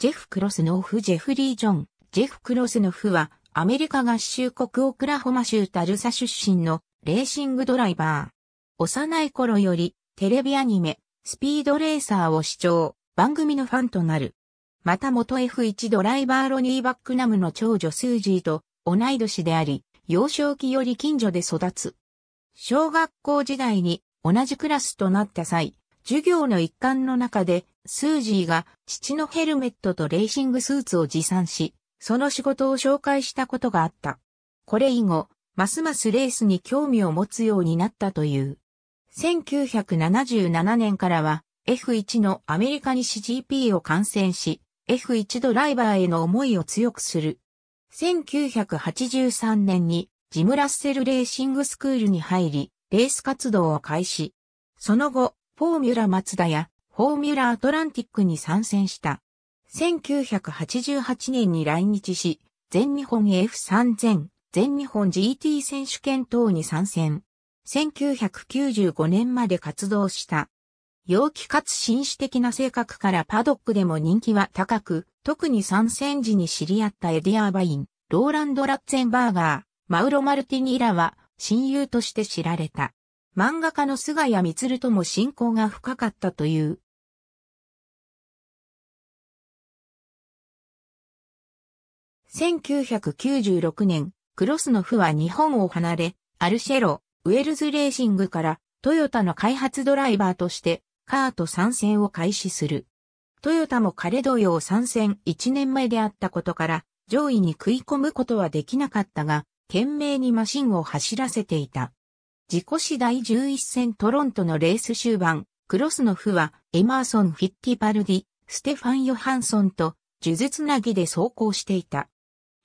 ジェフ・クロスのオフ・ジェフリー・ジョン、ジェフ・クロスのフは、アメリカ合衆国オクラホマ州タルサ出身のレーシングドライバー。幼い頃より、テレビアニメ、スピードレーサーを視聴、番組のファンとなる。また元 F1 ドライバーロニー・バックナムの長女スージーと同い年であり、幼少期より近所で育つ。小学校時代に同じクラスとなった際、授業の一環の中でスージーが父のヘルメットとレーシングスーツを持参し、その仕事を紹介したことがあった。これ以後、ますますレースに興味を持つようになったという。1977年からは F1 のアメリカ西 GP を観戦し、F1 ドライバーへの思いを強くする。1983年にジム・ラッセル・レーシングスクールに入り、レース活動を開始。その後、フォーミュラ・マツダやフォーミュラアトランティックに参戦した。1988年に来日し、全日本 F3000、全日本 GT 選手権等に参戦。1995年まで活動した。陽気かつ紳士的な性格からパドックでも人気は高く、特に参戦時に知り合ったエディアーバイン、ローランド・ラッツェンバーガー、マウロ・マルティニーラは親友として知られた。漫画家の菅谷光とも親交が深かったという。1996年、クロスノフは日本を離れ、アルシェロ、ウェルズレーシングからトヨタの開発ドライバーとしてカート参戦を開始する。トヨタも彼同様参戦1年前であったことから上位に食い込むことはできなかったが、懸命にマシンを走らせていた。自己次第11戦トロントのレース終盤、クロスノフはエマーソン・フィッティパルディ、ステファン・ヨハンソンと呪術なぎで走行していた。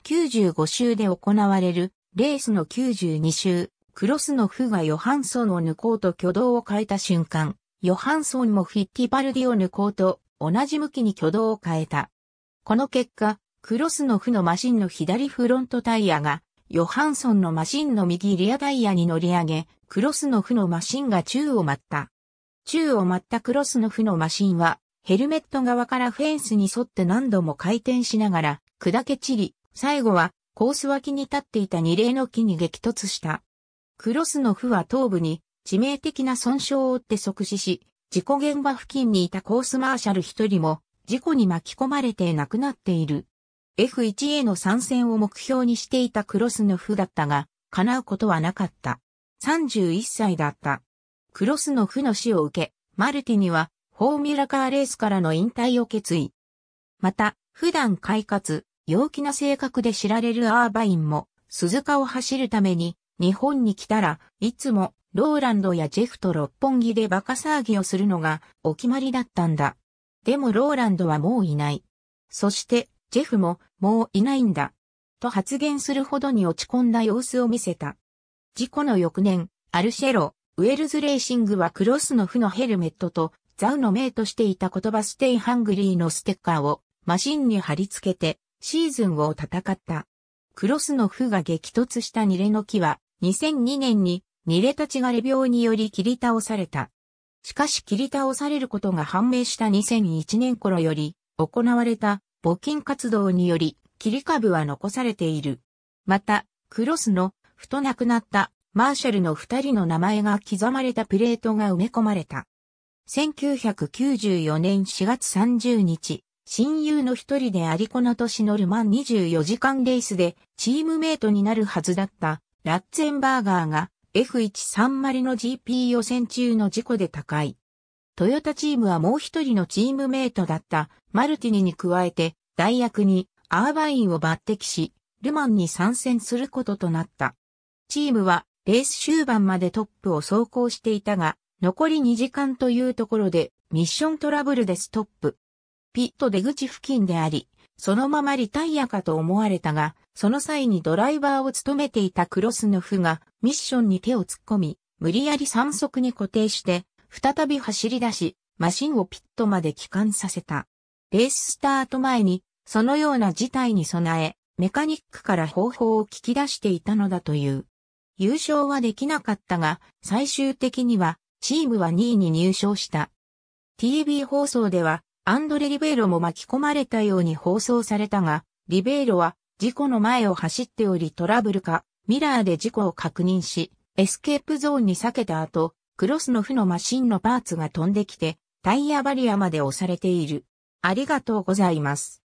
95周で行われるレースの92周、クロスのフがヨハンソンを抜こうと挙動を変えた瞬間、ヨハンソンもフィッティバルディを抜こうと同じ向きに挙動を変えた。この結果、クロスの負のマシンの左フロントタイヤが、ヨハンソンのマシンの右リアタイヤに乗り上げ、クロスの負のマシンが宙を舞った。宙を舞ったクロスの負のマシンは、ヘルメット側からフェンスに沿って何度も回転しながら、砕け散り、最後はコース脇に立っていた二例の木に激突した。クロスの負は頭部に致命的な損傷を負って即死し、事故現場付近にいたコースマーシャル一人も事故に巻き込まれて亡くなっている。F1 への参戦を目標にしていたクロスの負だったが、叶うことはなかった。31歳だった。クロスの負の死を受け、マルティには、フォーミュラカーレースからの引退を決意。また、普段快活、陽気な性格で知られるアーバインも、鈴鹿を走るために、日本に来たらいつもローランドやジェフと六本木でバカ騒ぎをするのがお決まりだったんだ。でもローランドはもういない。そしてジェフももういないんだ。と発言するほどに落ち込んだ様子を見せた。事故の翌年、アルシェロ、ウェルズレーシングはクロスの負のヘルメットとザウの名としていた言葉ステイハングリーのステッカーをマシンに貼り付けてシーズンを戦った。クロスの負が激突したニレの木は、2002年にニレたちがれ病により切り倒された。しかし切り倒されることが判明した2001年頃より、行われた募金活動により、切り株は残されている。また、クロスの、ふと亡くなったマーシャルの二人の名前が刻まれたプレートが埋め込まれた。1994年4月30日、親友の一人でありこの年のルマン24時間レースでチームメイトになるはずだったラッツェンバーガーが F13 0の GP 予選中の事故で高い。トヨタチームはもう一人のチームメイトだったマルティニに加えて代役にアーバインを抜擢し、ルマンに参戦することとなった。チームはレース終盤までトップを走行していたが、残り2時間というところでミッショントラブルでストップ。ピット出口付近であり、そのままリタイアかと思われたが、その際にドライバーを務めていたクロスのフがミッションに手を突っ込み、無理やり三速に固定して、再び走り出し、マシンをピットまで帰還させた。レーススタート前に、そのような事態に備え、メカニックから方法を聞き出していたのだという。優勝はできなかったが、最終的には、チームは2位に入賞した。TV 放送では、アンドレ・リベーロも巻き込まれたように放送されたが、リベーロは事故の前を走っておりトラブルか、ミラーで事故を確認し、エスケープゾーンに避けた後、クロスの負のマシンのパーツが飛んできて、タイヤバリアまで押されている。ありがとうございます。